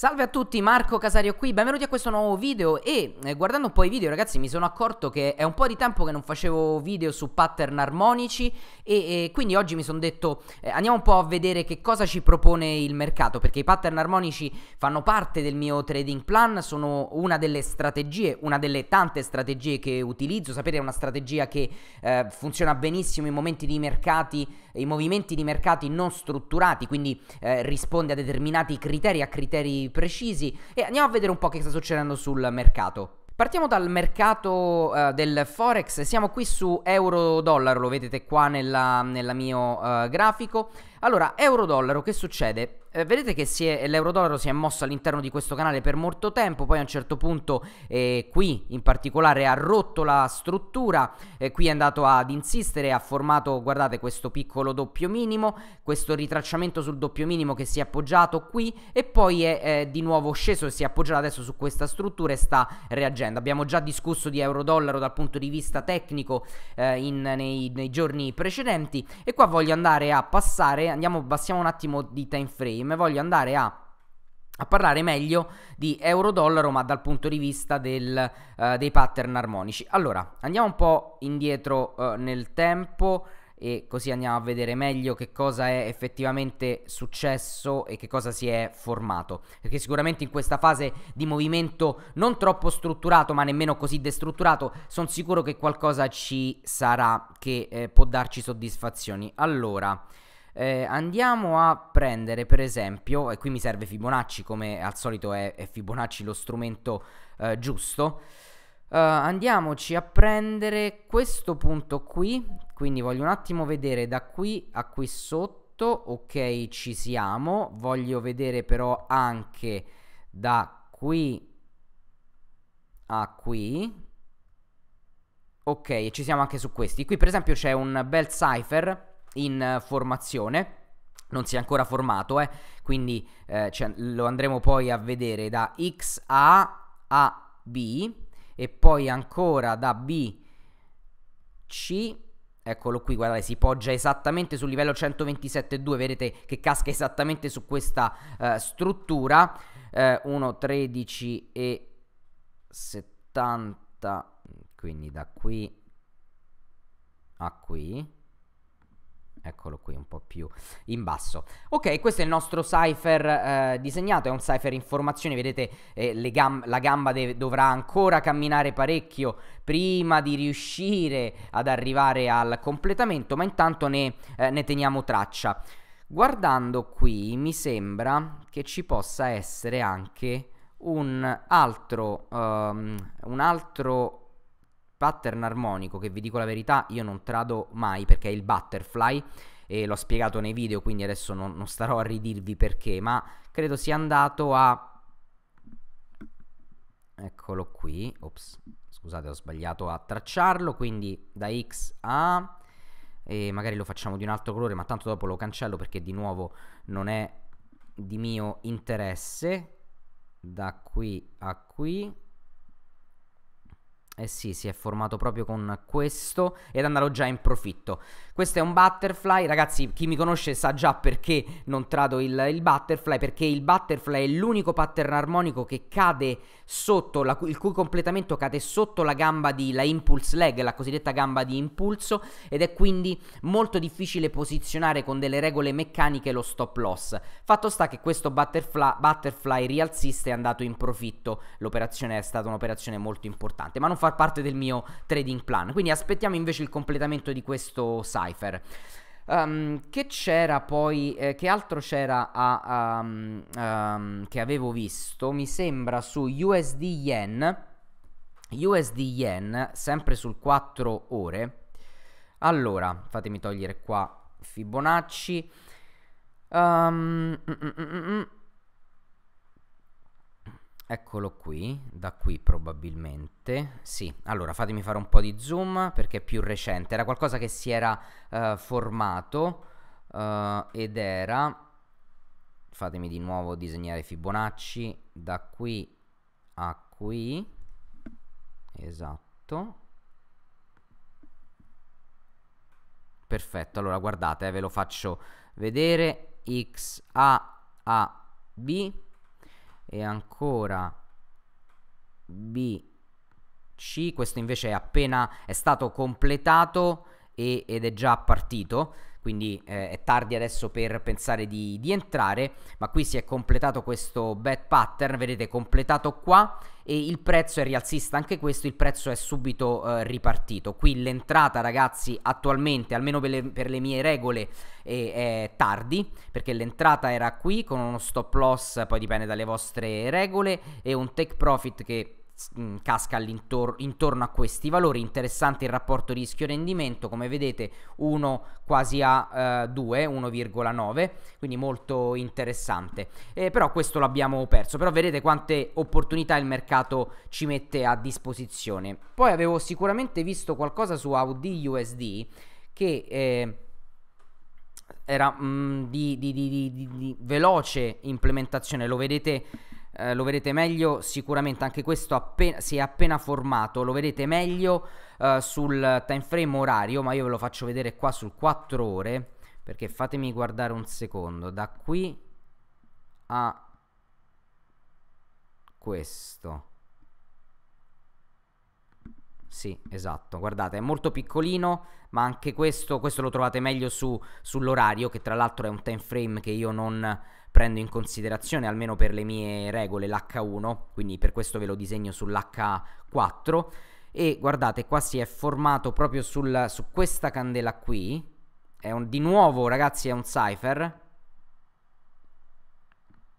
Salve a tutti, Marco Casario qui, benvenuti a questo nuovo video e eh, guardando un po' i video ragazzi mi sono accorto che è un po' di tempo che non facevo video su pattern armonici e, e quindi oggi mi sono detto eh, andiamo un po' a vedere che cosa ci propone il mercato perché i pattern armonici fanno parte del mio trading plan, sono una delle strategie, una delle tante strategie che utilizzo, sapete è una strategia che eh, funziona benissimo in momenti di mercati, in movimenti di mercati non strutturati quindi eh, risponde a determinati criteri, a criteri precisi e andiamo a vedere un po' che sta succedendo sul mercato. Partiamo dal mercato uh, del forex, siamo qui su euro-dollaro, lo vedete qua nel mio uh, grafico, allora, euro-dollaro, che succede? Eh, vedete che è, l'euro-dollaro si è mosso all'interno di questo canale per molto tempo, poi a un certo punto eh, qui in particolare ha rotto la struttura, eh, qui è andato ad insistere, ha formato, guardate, questo piccolo doppio minimo, questo ritracciamento sul doppio minimo che si è appoggiato qui e poi è eh, di nuovo sceso e si è appoggiato adesso su questa struttura e sta reagendo. Abbiamo già discusso di euro-dollaro dal punto di vista tecnico eh, in, nei, nei giorni precedenti e qua voglio andare a passare parlare, andiamo, bassiamo un attimo di time frame, voglio andare a a parlare meglio di euro-dollaro, ma dal punto di vista del, uh, dei pattern armonici. Allora, andiamo un po' indietro uh, nel tempo e così andiamo a vedere meglio che cosa è effettivamente successo e che cosa si è formato. Perché sicuramente in questa fase di movimento non troppo strutturato, ma nemmeno così destrutturato, sono sicuro che qualcosa ci sarà che eh, può darci soddisfazioni. Allora eh, andiamo a prendere per esempio, e qui mi serve Fibonacci come al solito è, è Fibonacci lo strumento eh, giusto, Uh, andiamoci a prendere questo punto qui quindi voglio un attimo vedere da qui a qui sotto ok ci siamo voglio vedere però anche da qui a qui ok ci siamo anche su questi qui per esempio c'è un bel cipher in eh, formazione non si è ancora formato, eh? quindi eh, cioè, lo andremo poi a vedere da XA a B e poi ancora da B C. Eccolo qui, guardate, si poggia esattamente sul livello 127.2, vedete che casca esattamente su questa eh, struttura, 1.13 eh, e 70, quindi da qui a qui, eccolo qui un po' più in basso. Ok, questo è il nostro cipher eh, disegnato, è un cipher informazione, vedete eh, gam la gamba dovrà ancora camminare parecchio prima di riuscire ad arrivare al completamento, ma intanto ne, eh, ne teniamo traccia. Guardando qui mi sembra che ci possa essere anche un altro, um, un altro pattern armonico che vi dico la verità io non trado mai perché è il butterfly e l'ho spiegato nei video quindi adesso non, non starò a ridirvi perché ma credo sia andato a eccolo qui ops scusate ho sbagliato a tracciarlo quindi da X a e magari lo facciamo di un altro colore ma tanto dopo lo cancello perché di nuovo non è di mio interesse da qui a qui eh sì, si è formato proprio con questo ed andarò già in profitto. Questo è un butterfly, ragazzi, chi mi conosce sa già perché non trado il, il butterfly, perché il butterfly è l'unico pattern armonico che cade sotto, la, il cui completamento cade sotto la gamba di la impulse leg, la cosiddetta gamba di impulso, ed è quindi molto difficile posizionare con delle regole meccaniche lo stop loss. Fatto sta che questo butterfly, butterfly rialzista è andato in profitto, l'operazione è stata un'operazione molto importante, ma non fa far parte del mio trading plan. Quindi aspettiamo invece il completamento di questo cipher. Um, che c'era poi, eh, che altro c'era a, um, um, che avevo visto? Mi sembra su USD Yen, USD Yen, sempre sul 4 ore. Allora, fatemi togliere qua Fibonacci. Um, mm, mm, mm, Eccolo qui, da qui probabilmente. Sì, allora fatemi fare un po' di zoom perché è più recente. Era qualcosa che si era uh, formato uh, ed era... Fatemi di nuovo disegnare Fibonacci da qui a qui. Esatto. Perfetto, allora guardate, eh, ve lo faccio vedere. X, A, A, B e ancora B C questo invece è appena è stato completato e, ed è già partito quindi eh, è tardi adesso per pensare di, di, entrare, ma qui si è completato questo bad pattern, vedete completato qua e il prezzo è rialzista anche questo, il prezzo è subito eh, ripartito. Qui l'entrata ragazzi attualmente, almeno per le, per le mie regole, è, è, tardi, perché l'entrata era qui con uno stop loss, poi dipende dalle vostre regole, e un take profit che mh, mm, casca intorno a questi valori. Interessante il rapporto rischio-rendimento, come vedete 1 quasi a eh, 2, 1,9, quindi molto interessante. Eh, però questo l'abbiamo perso, però vedete quante opportunità il mercato ci mette a disposizione. Poi avevo sicuramente visto qualcosa su Audi USD che... Eh, era mh, mm, di, di, di, di veloce implementazione, lo vedete eh, lo vedrete meglio sicuramente anche questo appena, si è appena formato lo vedrete meglio eh, sul time frame orario ma io ve lo faccio vedere qua sul 4 ore perché fatemi guardare un secondo da qui a questo sì, esatto. Guardate, è molto piccolino, ma anche questo, questo lo trovate meglio su, sull'orario, che tra l'altro è un time frame che io non prendo in considerazione, almeno per le mie regole, l'H1, quindi per questo ve lo disegno sull'H4. E guardate, qua si è formato proprio sul, su questa candela qui. È un, di nuovo, ragazzi, è un cipher.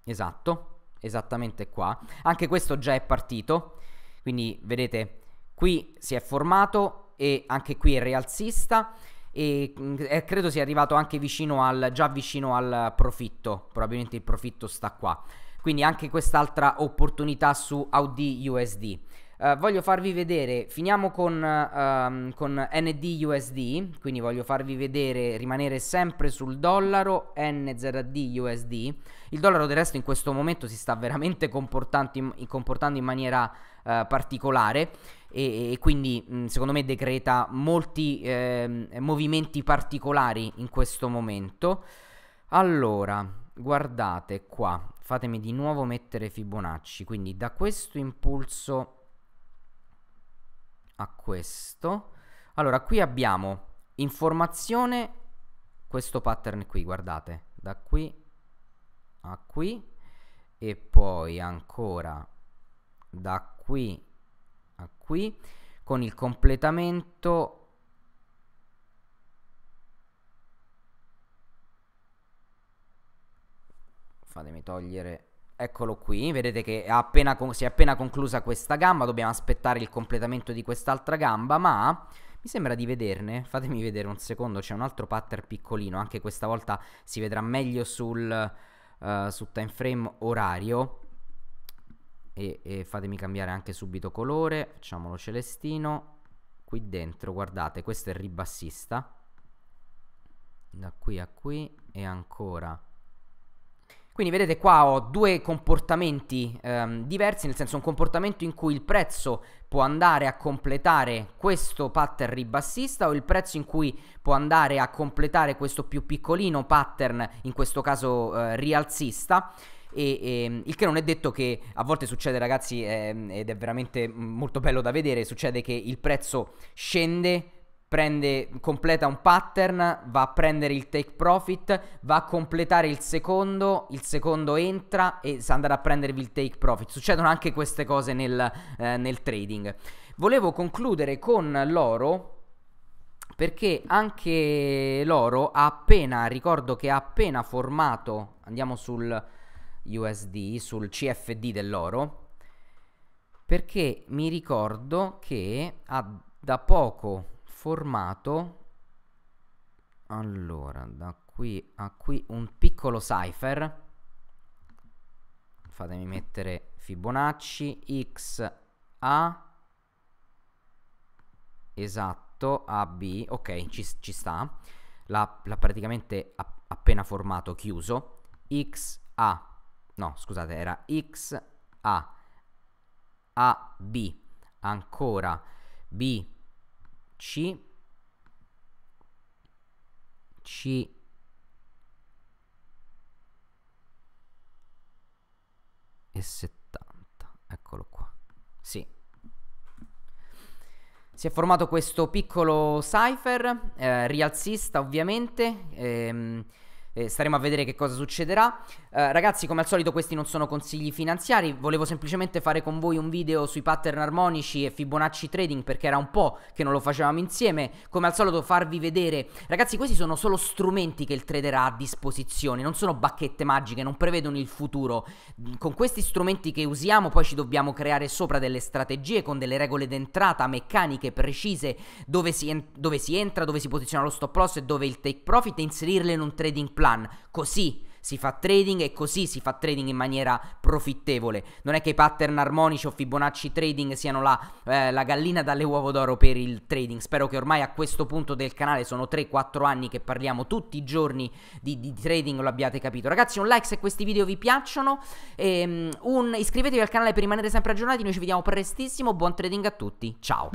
Esatto, esattamente qua. Anche questo già è partito, quindi vedete Qui si è formato e anche qui è rialzista e eh, credo sia arrivato anche vicino al, già vicino al profitto, probabilmente il profitto sta qua. Quindi anche quest'altra opportunità su Audi USD. Uh, voglio farvi vedere, finiamo con, um, con NDUSD, quindi voglio farvi vedere, rimanere sempre sul dollaro NZDUSD. Il dollaro del resto in questo momento si sta veramente comportando in, comportando in maniera uh, particolare e, e quindi mh, mm, secondo me decreta molti eh, movimenti particolari in questo momento. Allora, guardate qua, fatemi di nuovo mettere Fibonacci, quindi da questo impulso a questo. Allora, qui abbiamo informazione, questo pattern qui, guardate, da qui a qui e poi ancora da qui a qui con il completamento fatemi togliere Eccolo qui, vedete che è appena, si è appena conclusa questa gamba, dobbiamo aspettare il completamento di quest'altra gamba, ma mi sembra di vederne, fatemi vedere un secondo, c'è un altro pattern piccolino, anche questa volta si vedrà meglio sul, uh, eh, sul time frame orario. E, e fatemi cambiare anche subito colore, facciamolo celestino. Qui dentro, guardate, questo è il ribassista. Da qui a qui e ancora quindi vedete qua ho due comportamenti ehm, diversi, nel senso un comportamento in cui il prezzo può andare a completare questo pattern ribassista o il prezzo in cui può andare a completare questo più piccolino pattern, in questo caso eh, rialzista. E, e, ehm, il che non è detto che a volte succede ragazzi eh, ed è veramente molto bello da vedere, succede che il prezzo scende prende, completa un pattern, va a prendere il take profit, va a completare il secondo, il secondo entra e sa andare a prendervi il take profit. Succedono anche queste cose nel, eh, nel trading. Volevo concludere con l'oro perché anche l'oro ha appena, ricordo che ha appena formato, andiamo sul USD, sul CFD dell'oro, perché mi ricordo che ha da poco formato allora da qui a qui un piccolo cipher fatemi mettere Fibonacci x a esatto a b ok ci, ci sta l'ha, praticamente app appena formato chiuso x a no scusate era x a a b ancora b c C e 70 eccolo qua sì si è formato questo piccolo cipher eh, rialzista ovviamente ehm, eh, staremo a vedere che cosa succederà. Eh, ragazzi, come al solito questi non sono consigli finanziari, volevo semplicemente fare con voi un video sui pattern armonici e Fibonacci trading perché era un po' che non lo facevamo insieme, come al solito farvi vedere. Ragazzi, questi sono solo strumenti che il trader ha a disposizione, non sono bacchette magiche, non prevedono il futuro. Con questi strumenti che usiamo poi ci dobbiamo creare sopra delle strategie con delle regole d'entrata meccaniche precise dove si, dove si entra, dove si posiziona lo stop loss e dove il take profit e inserirle in un trading plan plan. Così si fa trading e così si fa trading in maniera profittevole. Non è che i pattern armonici o Fibonacci trading siano la, eh, la gallina dalle uova d'oro per il trading. Spero che ormai a questo punto del canale sono 3-4 anni che parliamo tutti i giorni di, di, trading, lo abbiate capito. Ragazzi, un like se questi video vi piacciono, ehm, un, iscrivetevi al canale per rimanere sempre aggiornati. Noi ci vediamo prestissimo. Buon trading a tutti, ciao!